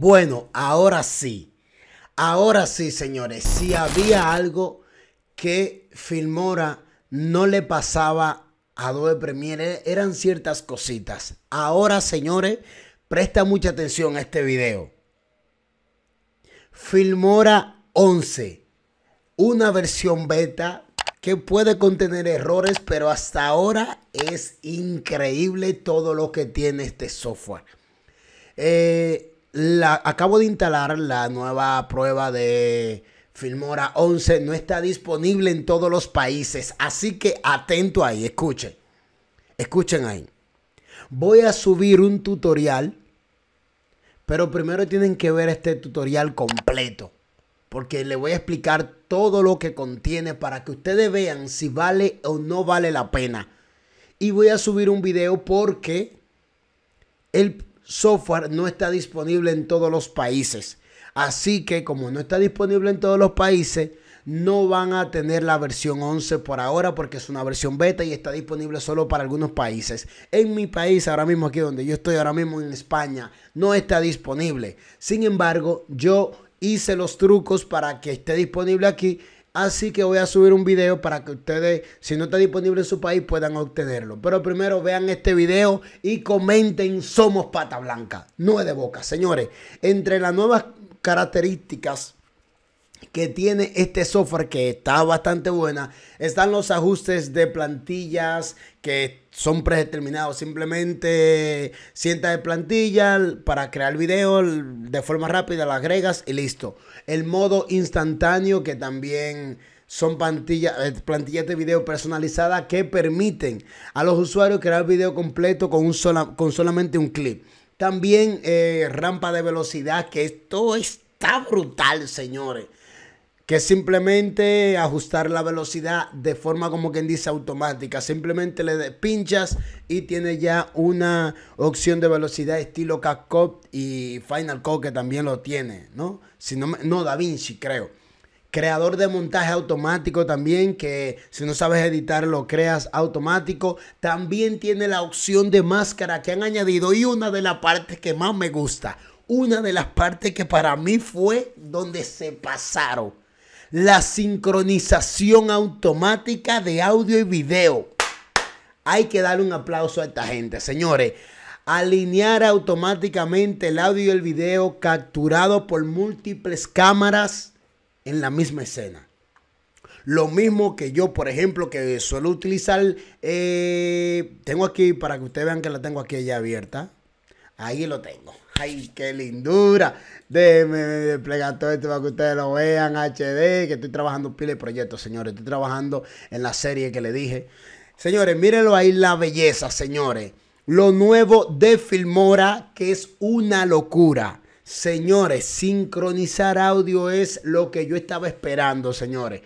Bueno, ahora sí. Ahora sí, señores. Si había algo que Filmora no le pasaba a Adobe Premiere, eran ciertas cositas. Ahora, señores, presta mucha atención a este video. Filmora 11. Una versión beta que puede contener errores, pero hasta ahora es increíble todo lo que tiene este software. Eh, acabo de instalar la nueva prueba de Filmora 11. No está disponible en todos los países. Así que atento ahí, escuchen. Escuchen ahí. Voy a subir un tutorial. Pero primero tienen que ver este tutorial completo. Porque le voy a explicar todo lo que contiene para que ustedes vean si vale o no vale la pena. Y voy a subir un video porque el, software no está disponible en todos los países. Así que como no está disponible en todos los países, no van a tener la versión 11 por ahora porque es una versión beta y está disponible solo para algunos países. En mi país, ahora mismo aquí donde yo estoy, ahora mismo en España, no está disponible. Sin embargo, yo hice los trucos para que esté disponible aquí Así que voy a subir un video para que ustedes, si no está disponible en su país, puedan obtenerlo. Pero primero vean este video y comenten Somos Pata Blanca. No es de boca, señores. Entre las nuevas características que tiene este software que está bastante buena. Están los ajustes de plantillas que son predeterminados. Simplemente sienta de plantilla para crear video de forma rápida, Las agregas y listo. El modo instantáneo que también son plantillas, eh, de video personalizadas que permiten a los usuarios crear video completo con, un con solamente un clip. También eh, rampa de velocidad, que esto está brutal, señores que simplemente ajustar la velocidad de forma como quien dice automática. Simplemente le pinchas y tiene ya una opción de velocidad estilo CapCut y Final Cut que también lo tiene, ¿no? Si no, no, Vinci creo. Creador de montaje automático también, que si no sabes editar lo creas automático. También tiene la opción de máscara que han añadido y una de las partes que más me gusta. Una de las partes que para mí fue donde se pasaron la sincronización automática de audio y video. Hay que darle un aplauso a esta gente, señores. Alinear automáticamente el audio y el video capturado por múltiples cámaras en la misma escena. Lo mismo que yo, por ejemplo, que suelo utilizar, eh, tengo aquí, para que ustedes vean que la tengo aquí ya abierta. Ahí lo tengo. ¡Ay, qué lindura! Déjenme desplegar todo esto para que ustedes lo vean HD, que estoy trabajando pile de proyectos, señores. Estoy trabajando en la serie que le dije. Señores, mírenlo ahí la belleza, señores. Lo nuevo de Filmora, que es una locura. Señores, sincronizar audio es lo que yo estaba esperando, señores.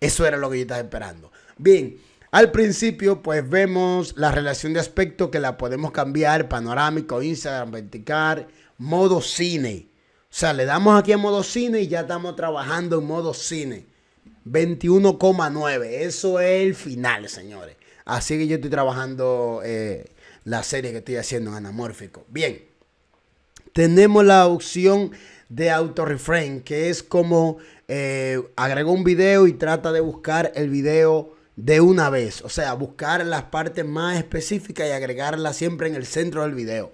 Eso era lo que yo estaba esperando. Bien, al principio, pues vemos la relación de aspecto que la podemos cambiar, panorámico, Instagram, vertical, modo cine. O sea, le damos aquí a modo cine y ya estamos trabajando en modo cine. 21,9. Eso es el final, señores. Así que yo estoy trabajando eh, la serie que estoy haciendo en Anamórfico. Bien. Tenemos la opción de autorreframe que es como eh, un video y trata de buscar el video de una vez. O sea, buscar las partes más específicas y agregarlas siempre en el centro del video.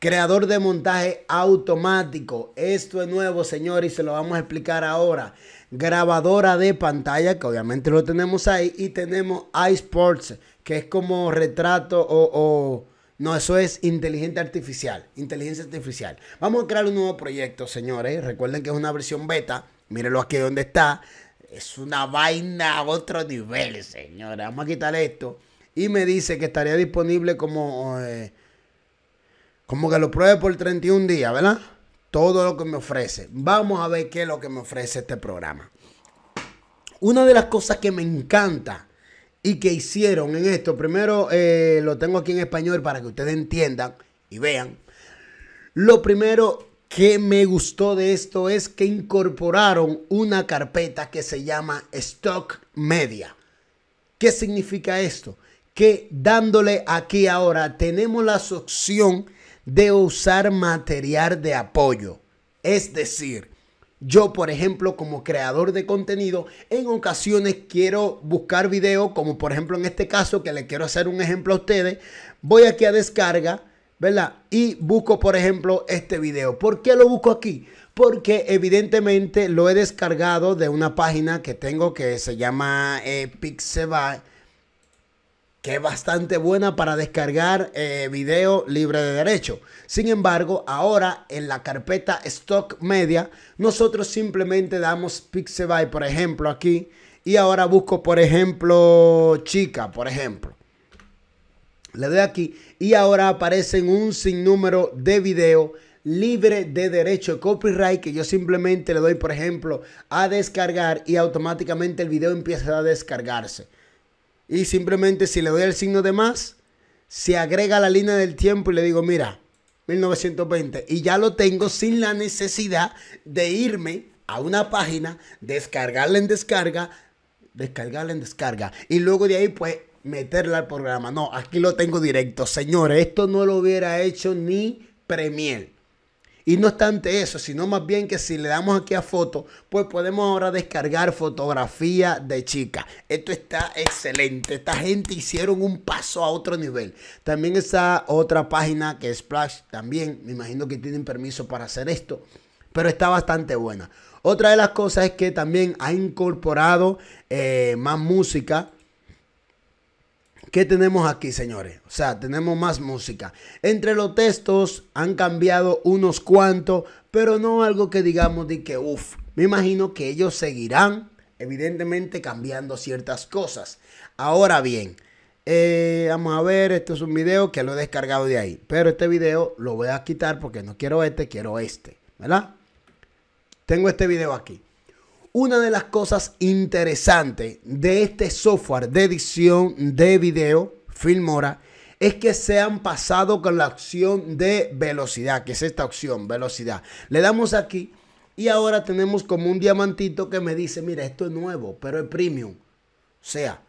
Creador de montaje automático. Esto es nuevo, señores, y se lo vamos a explicar ahora. Grabadora de pantalla, que obviamente lo tenemos ahí. Y tenemos iSports, que es como retrato o, o... no, eso es inteligencia artificial. Inteligencia artificial. Vamos a crear un nuevo proyecto, señores. Recuerden que es una versión beta. Mírenlo aquí donde está. Es una vaina a otro nivel, señora. Vamos a quitar esto. Y me dice que estaría disponible como... Eh, como que lo pruebe por 31 días, ¿verdad? Todo lo que me ofrece. Vamos a ver qué es lo que me ofrece este programa. Una de las cosas que me encanta y que hicieron en esto, primero eh, lo tengo aquí en español para que ustedes entiendan y vean. Lo primero que me gustó de esto es que incorporaron una carpeta que se llama Stock Media. ¿Qué significa esto? Que dándole aquí ahora tenemos la opción de usar material de apoyo. Es decir, yo, por ejemplo, como creador de contenido, en ocasiones quiero buscar videos, como por ejemplo en este caso que le quiero hacer un ejemplo a ustedes, voy aquí a descarga ¿verdad? Y busco, por ejemplo, este video. ¿Por qué lo busco aquí? Porque evidentemente lo he descargado de una página que tengo que se llama eh, Pixabay, que es bastante buena para descargar eh, video libre de derecho. Sin embargo, ahora en la carpeta Stock Media, nosotros simplemente damos Pixabay, por ejemplo, aquí. Y ahora busco, por ejemplo, chica, por ejemplo. Le doy aquí y ahora aparecen un sinnúmero de video libre de derecho de copyright que yo simplemente le doy, por ejemplo, a descargar y automáticamente el video empieza a descargarse. Y simplemente si le doy el signo de más, se agrega la línea del tiempo y le digo, mira, 1920. Y ya lo tengo sin la necesidad de irme a una página, descargarla en descarga, descargarla en descarga. Y luego de ahí, pues, meterla al programa. No, aquí lo tengo directo. Señores, esto no lo hubiera hecho ni Premier. Y no obstante eso, sino más bien que si le damos aquí a foto, pues podemos ahora descargar fotografía de chica. Esto está excelente. Esta gente hicieron un paso a otro nivel. También esa otra página que es Splash, también me imagino que tienen permiso para hacer esto. Pero está bastante buena. Otra de las cosas es que también ha incorporado eh, más música ¿Qué tenemos aquí, señores? O sea, tenemos más música. Entre los textos han cambiado unos cuantos, pero no algo que digamos de que, uff, me imagino que ellos seguirán, evidentemente, cambiando ciertas cosas. Ahora bien, eh, vamos a ver, este es un video que lo he descargado de ahí, pero este video lo voy a quitar porque no quiero este, quiero este, ¿verdad? Tengo este video aquí. Una de las cosas interesantes de este software de edición de video, Filmora, es que se han pasado con la opción de velocidad, que es esta opción, velocidad. Le damos aquí y ahora tenemos como un diamantito que me dice, mira, esto es nuevo, pero es premium. O sea,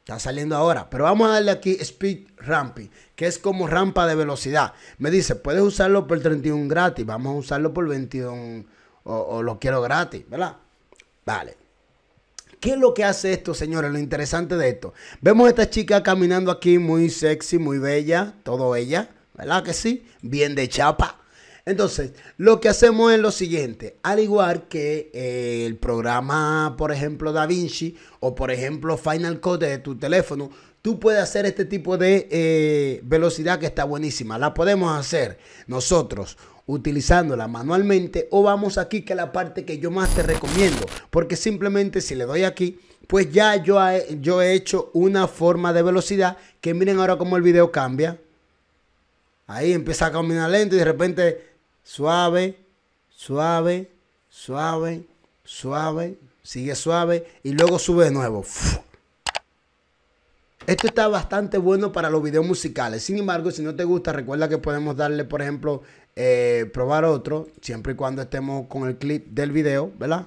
está saliendo ahora. Pero vamos a darle aquí Speed Ramping, que es como rampa de velocidad. Me dice, puedes usarlo por 31 gratis, vamos a usarlo por 21 o, o lo quiero gratis, ¿verdad? Vale. ¿Qué es lo que hace esto, señores? Lo interesante de esto. Vemos a esta chica caminando aquí, muy sexy, muy bella, todo ella, ¿verdad que sí? Bien de chapa. Entonces, lo que hacemos es lo siguiente. Al igual que eh, el programa, por ejemplo, Da Vinci o por ejemplo Final Cut de tu teléfono, tú puedes hacer este tipo de eh, velocidad que está buenísima. La podemos hacer nosotros utilizándola manualmente o vamos aquí que la parte que yo más te recomiendo porque simplemente si le doy aquí pues ya yo, he, yo he hecho una forma de velocidad que miren ahora cómo el video cambia ahí empieza a caminar lento y de repente suave suave suave suave sigue suave y luego sube de nuevo esto está bastante bueno para los videos musicales. Sin embargo, si no te gusta, recuerda que podemos darle, por ejemplo, eh, probar otro, siempre y cuando estemos con el clip del video, ¿verdad?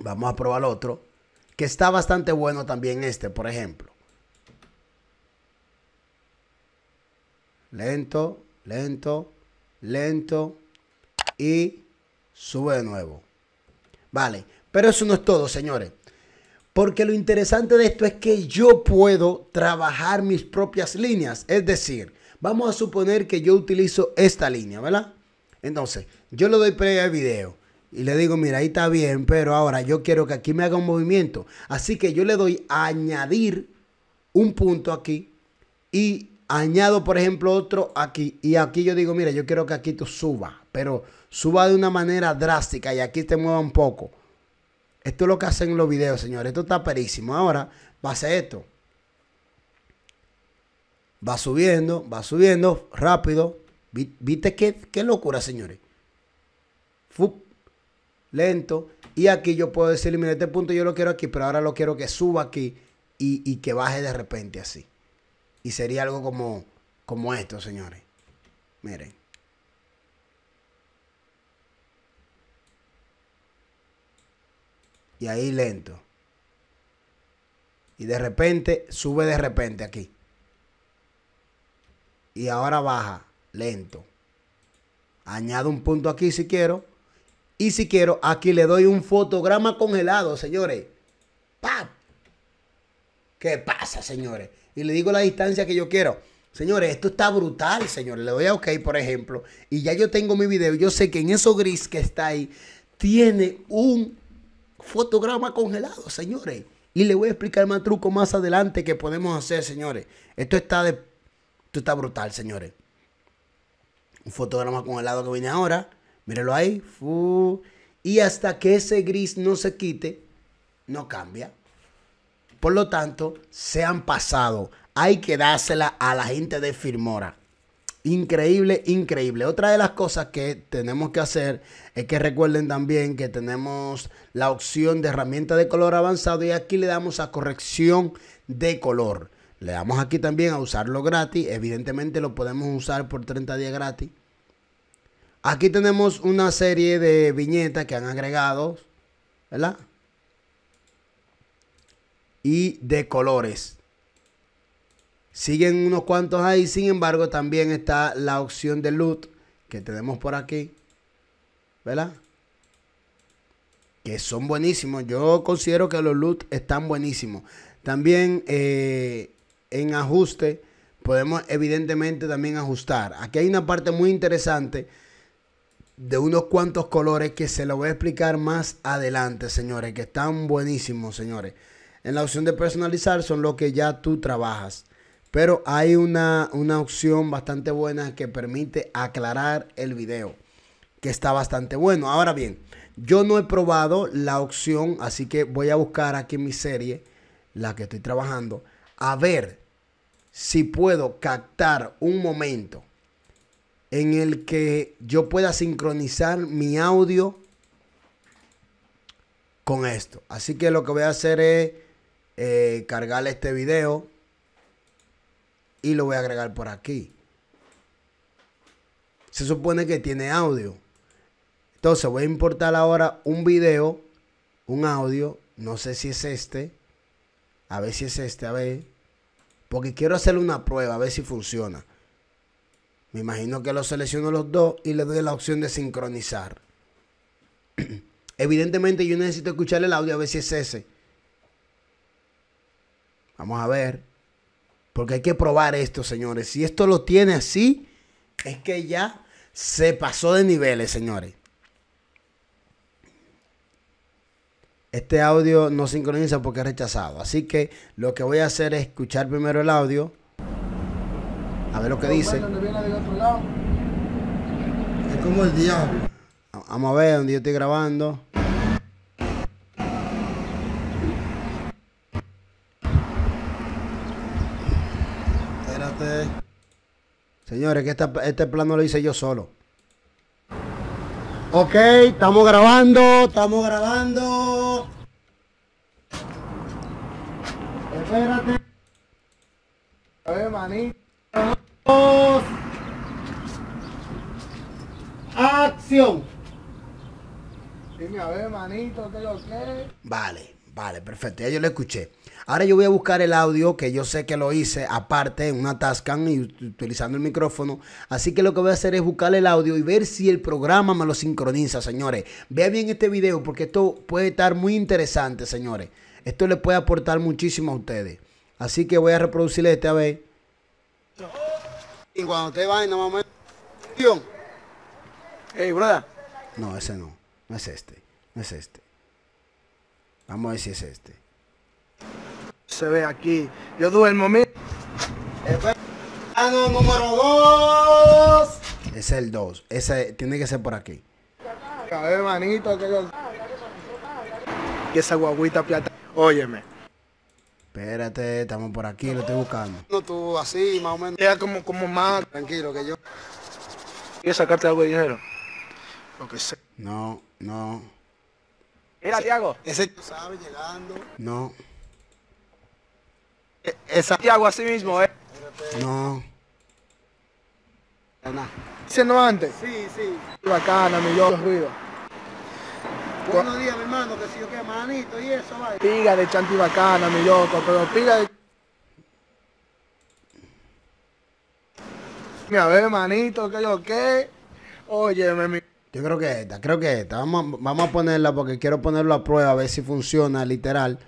Vamos a probar otro, que está bastante bueno también este, por ejemplo. Lento, lento, lento y sube de nuevo. Vale, pero eso no es todo, señores. Porque lo interesante de esto es que yo puedo trabajar mis propias líneas. Es decir, Vamos a suponer que yo utilizo esta línea, ¿verdad? Entonces, yo le doy play al video y le digo, mira, ahí está bien, pero ahora yo quiero que aquí me haga un movimiento. Así que yo le doy a añadir un punto aquí y añado, por ejemplo, otro aquí. Y aquí yo digo, mira, yo quiero que aquí tú suba, pero suba de una manera drástica y aquí te mueva un poco. Esto es lo que hacen los videos, señores. Esto está perísimo. Ahora, ser esto. Va subiendo, va subiendo, rápido. ¿Viste qué, qué locura, señores? Fup, lento. Y aquí yo puedo decir, mira, este punto yo lo quiero aquí, pero ahora lo quiero que suba aquí y, y que baje de repente así. Y sería algo como, como esto, señores. Miren. Y ahí lento. Y de repente, sube de repente aquí y ahora baja, lento. Añado un punto aquí si quiero. Y si quiero, aquí le doy un fotograma congelado, señores. ¡Pap! ¿Qué pasa, señores? Y le digo la distancia que yo quiero. Señores, esto está brutal, señores. Le doy a OK, por ejemplo. Y ya yo tengo mi video. Yo sé que en eso gris que está ahí, tiene un fotograma congelado, señores. Y le voy a explicar más truco más adelante que podemos hacer, señores. Esto está de esto está brutal, señores. Un fotograma con el lado que viene ahora. Mírelo ahí. Fu. Y hasta que ese gris no se quite, no cambia. Por lo tanto, se han pasado. Hay que dársela a la gente de Firmora. Increíble, increíble. Otra de las cosas que tenemos que hacer es que recuerden también que tenemos la opción de herramienta de color avanzado y aquí le damos a corrección de color. Le damos aquí también a usarlo gratis. Evidentemente lo podemos usar por 30 días gratis. Aquí tenemos una serie de viñetas que han agregado, ¿verdad? Y de colores. Siguen unos cuantos ahí, sin embargo, también está la opción de loot que tenemos por aquí, ¿verdad? Que son buenísimos. Yo considero que los loot están buenísimos. También eh, en ajuste, podemos evidentemente también ajustar. Aquí hay una parte muy interesante de unos cuantos colores que se lo voy a explicar más adelante, señores, que están buenísimos, señores. En la opción de personalizar son lo que ya tú trabajas. Pero hay una, una opción bastante buena que permite aclarar el video, que está bastante bueno. Ahora bien, yo no he probado la opción, así que voy a buscar aquí en mi serie, la que estoy trabajando, a ver si puedo captar un momento en el que yo pueda sincronizar mi audio con esto. Así que lo que voy a hacer es cargarle eh, cargar este video y lo voy a agregar por aquí. Se supone que tiene audio. Entonces voy a importar ahora un video, un audio. No sé si es este. A ver si es este, a ver. Porque quiero hacerle una prueba, a ver si funciona. Me imagino que lo selecciono los dos y le doy la opción de sincronizar. Evidentemente yo necesito escuchar el audio a ver si es ese. Vamos a ver. Porque hay que probar esto, señores. Si esto lo tiene así, es que ya se pasó de niveles, señores. este audio no sincroniza porque es rechazado. Así que lo que voy a hacer es escuchar primero el audio. A ver lo que dice. Es como el diablo. Vamos a ver donde yo estoy grabando. Espérate. Señores, que este plano lo hice yo solo. Ok, estamos grabando, estamos grabando. Espérate. A ver, manito. Acción. Dime, a ver, manito, ¿qué lo que? Vale, vale, perfecto. Ya yo lo escuché. Ahora yo voy a buscar el audio que yo sé que lo hice aparte en una Tascam y utilizando el micrófono. Así que lo que voy a hacer es buscar el audio y ver si el programa me lo sincroniza, señores. Vea bien este video porque esto puede estar muy interesante, señores. Esto le puede aportar muchísimo a ustedes. Así que voy a reproducirle este vez. Y cuando te vayan, no ver. Hey, brother. No, ese no. No es este. No es este. Vamos a ver si es este. Se ve aquí. Yo duermo eh, pues, Ah, Ano número 2. Es el 2. Ese tiene que ser por aquí. Cabe manito que yo... Y esa guaguita plata. Óyeme. Espérate, estamos por aquí, lo estoy buscando. No, tú así, más o menos. Era como, como más tranquilo que yo. ¿Quieres sacarte algo de dinero? Lo que sé. No, no. Mira, Tiago. Ese tú sabes llegando. No. E-, esa. Tiago, así mismo, ¿eh? No. Dice no antes. Sí, sí. Bacana, mi yo ruido. Buenos días, mi hermano, que si yo qué, manito y eso, vaya. Piga de chantibacana, mi loco, pero piga de... A ver, manito, que yo qué. Oye, mi... Yo creo que esta, creo que esta. Vamos a, vamos a ponerla porque quiero ponerlo a prueba, a ver si funciona, literal.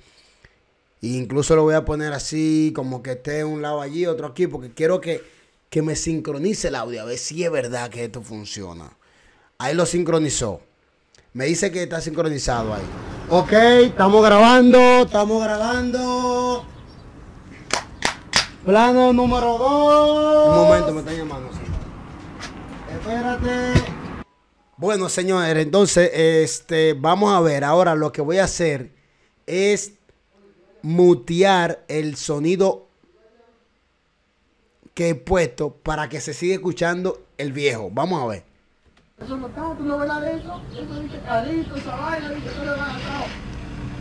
E incluso lo voy a poner así, como que esté un lado allí, otro aquí, porque quiero que, que me sincronice el audio, a ver si es verdad que esto funciona. Ahí lo sincronizó. Me dice que está sincronizado ahí. Ok, estamos grabando, estamos grabando. Plano número 2. Un momento, me están llamando. Espérate. Bueno, señores, entonces, este, vamos a ver. Ahora lo que voy a hacer es mutear el sonido que he puesto para que se siga escuchando el viejo. Vamos a ver no está, no de eso. dice esa vaina,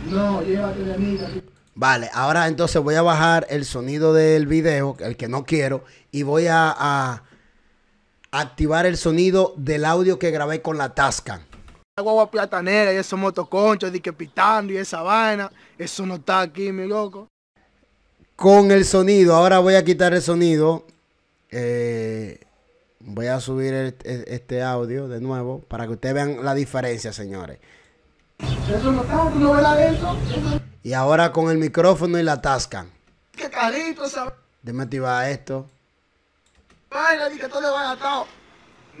No, de amiga. Vale, ahora entonces voy a bajar el sonido del video, el que no quiero, y voy a, a activar el sonido del audio que grabé con la tasca Agua platanera y esos motoconchos, de que pitando y esa vaina, eso no está aquí, mi loco. Con el sonido, ahora voy a quitar el sonido. Eh, Voy a subir e, este audio de nuevo para que ustedes vean la diferencia, señores. Y ahora con el micrófono y la tasca Qué carito esa. va esto. que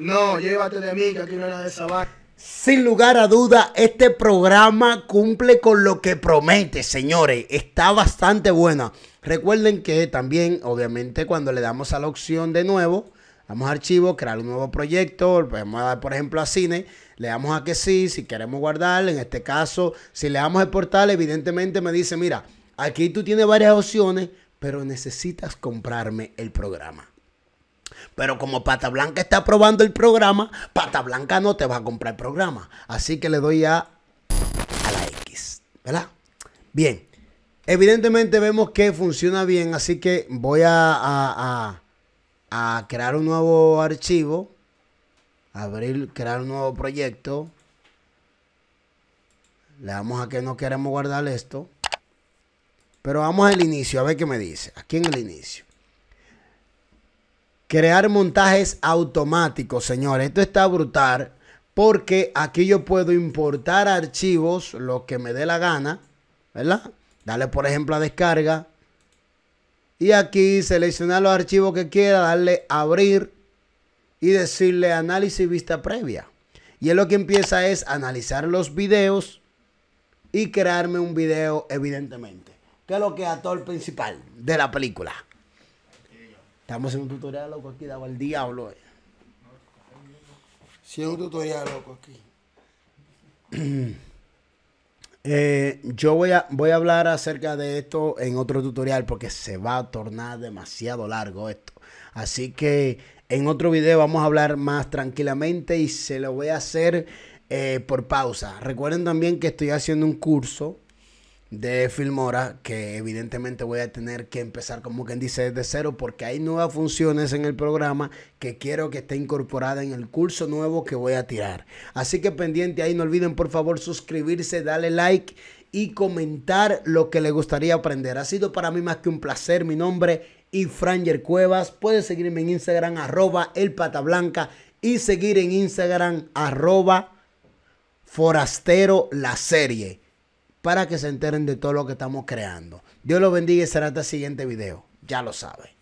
No, llévate de mí, que aquí no era de esa Sin lugar a duda, este programa cumple con lo que promete, señores. Está bastante buena. Recuerden que también, obviamente, cuando le damos a la opción de nuevo, Vamos a archivo, crear un nuevo proyecto, podemos dar por ejemplo a cine, le damos a que sí, si queremos guardar, en este caso, si le damos a exportar, evidentemente me dice, mira, aquí tú tienes varias opciones, pero necesitas comprarme el programa. Pero como Pata Blanca está probando el programa, Pata Blanca no te va a comprar el programa. Así que le doy a, a la X, ¿verdad? Bien, evidentemente vemos que funciona bien, así que voy a a crear un nuevo archivo, abrir, crear un nuevo proyecto. Le damos a que no queremos guardar esto. Pero vamos al inicio, a ver qué me dice. Aquí en el inicio. Crear montajes automáticos, señores. Esto está brutal porque aquí yo puedo importar archivos, lo que me dé la gana, ¿verdad? Dale, por ejemplo, a descarga. Y aquí seleccionar los archivos que quiera, darle abrir y decirle análisis vista previa. Y es lo que empieza es analizar los videos y crearme un video, evidentemente. Que es lo que es actor principal de la película. Estamos en un tutorial loco aquí, daba el diablo. Eh. Si es un tutorial loco aquí. Eh, yo voy a, voy a hablar acerca de esto en otro tutorial porque se va a tornar demasiado largo esto. Así que en otro video vamos a hablar más tranquilamente y se lo voy a hacer eh, por pausa. Recuerden también que estoy haciendo un curso de Filmora, que evidentemente voy a tener que empezar como quien dice desde cero, porque hay nuevas funciones en el programa que quiero que esté incorporada en el curso nuevo que voy a tirar. Así que pendiente ahí, no olviden por favor suscribirse, darle like y comentar lo que le gustaría aprender. Ha sido para mí más que un placer. Mi nombre y Franger Cuevas. Puedes seguirme en Instagram, arroba el pata blanca. Y seguir en Instagram, arroba forastero la serie para que se enteren de todo lo que estamos creando. Dios los bendiga y será hasta el siguiente video. Ya lo saben.